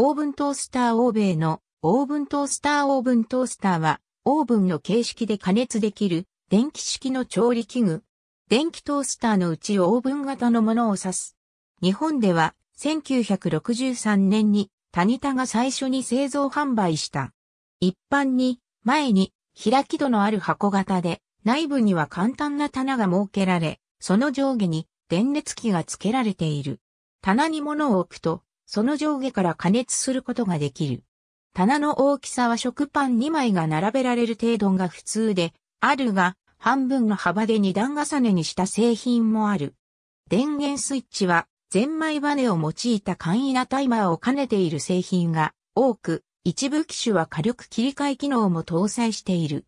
オーブントースター欧米のオーブントースターオーブントースターはオーブンの形式で加熱できる電気式の調理器具。電気トースターのうちオーブン型のものを指す。日本では1963年にタニタが最初に製造販売した。一般に前に開き戸のある箱型で内部には簡単な棚が設けられ、その上下に電熱器が付けられている。棚に物を置くとその上下から加熱することができる。棚の大きさは食パン2枚が並べられる程度が普通で、あるが、半分の幅で2段重ねにした製品もある。電源スイッチは、ゼンマイバネを用いた簡易なタイマーを兼ねている製品が多く、一部機種は火力切り替え機能も搭載している。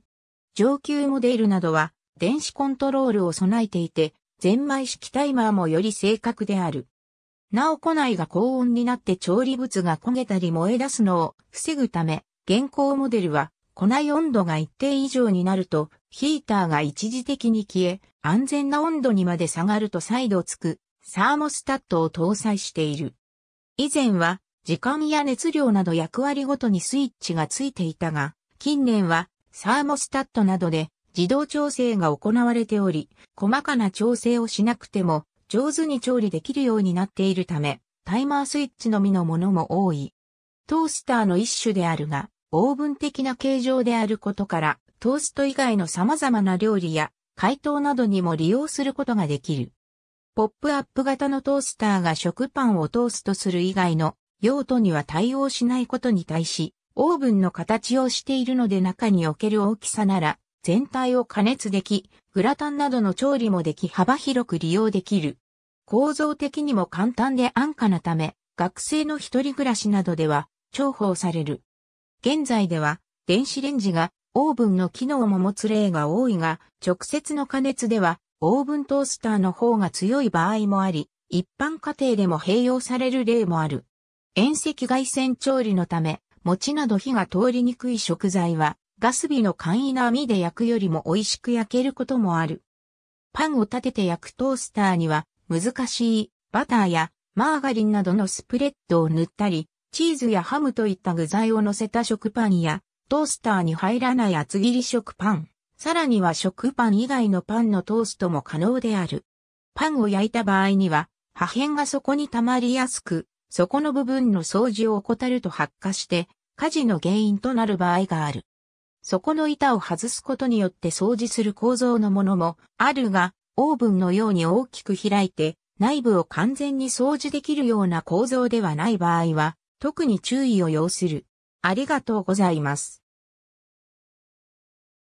上級モデルなどは電子コントロールを備えていて、ゼンマイ式タイマーもより正確である。なお庫内が高温になって調理物が焦げたり燃え出すのを防ぐため、現行モデルは、庫内温度が一定以上になると、ヒーターが一時的に消え、安全な温度にまで下がると再度つく、サーモスタットを搭載している。以前は、時間や熱量など役割ごとにスイッチがついていたが、近年は、サーモスタットなどで自動調整が行われており、細かな調整をしなくても、上手に調理できるようになっているため、タイマースイッチのみのものも多い。トースターの一種であるが、オーブン的な形状であることから、トースト以外の様々な料理や解凍などにも利用することができる。ポップアップ型のトースターが食パンをトーストする以外の用途には対応しないことに対し、オーブンの形をしているので中における大きさなら全体を加熱でき、グラタンなどの調理もでき幅広く利用できる。構造的にも簡単で安価なため、学生の一人暮らしなどでは重宝される。現在では電子レンジがオーブンの機能も持つ例が多いが、直接の加熱ではオーブントースターの方が強い場合もあり、一般家庭でも併用される例もある。遠赤外線調理のため、餅など火が通りにくい食材はガス火の簡易な網で焼くよりも美味しく焼けることもある。パンを立てて焼くトースターには難しいバターやマーガリンなどのスプレッドを塗ったり、チーズやハムといった具材を乗せた食パンやトースターに入らない厚切り食パン、さらには食パン以外のパンのトーストも可能である。パンを焼いた場合には破片が底に溜まりやすく、底の部分の掃除を怠ると発火して火事の原因となる場合がある。底の板を外すことによって掃除する構造のものもあるが、オーブンのように大きく開いて内部を完全に掃除できるような構造ではない場合は、特に注意を要する。ありがとうございます。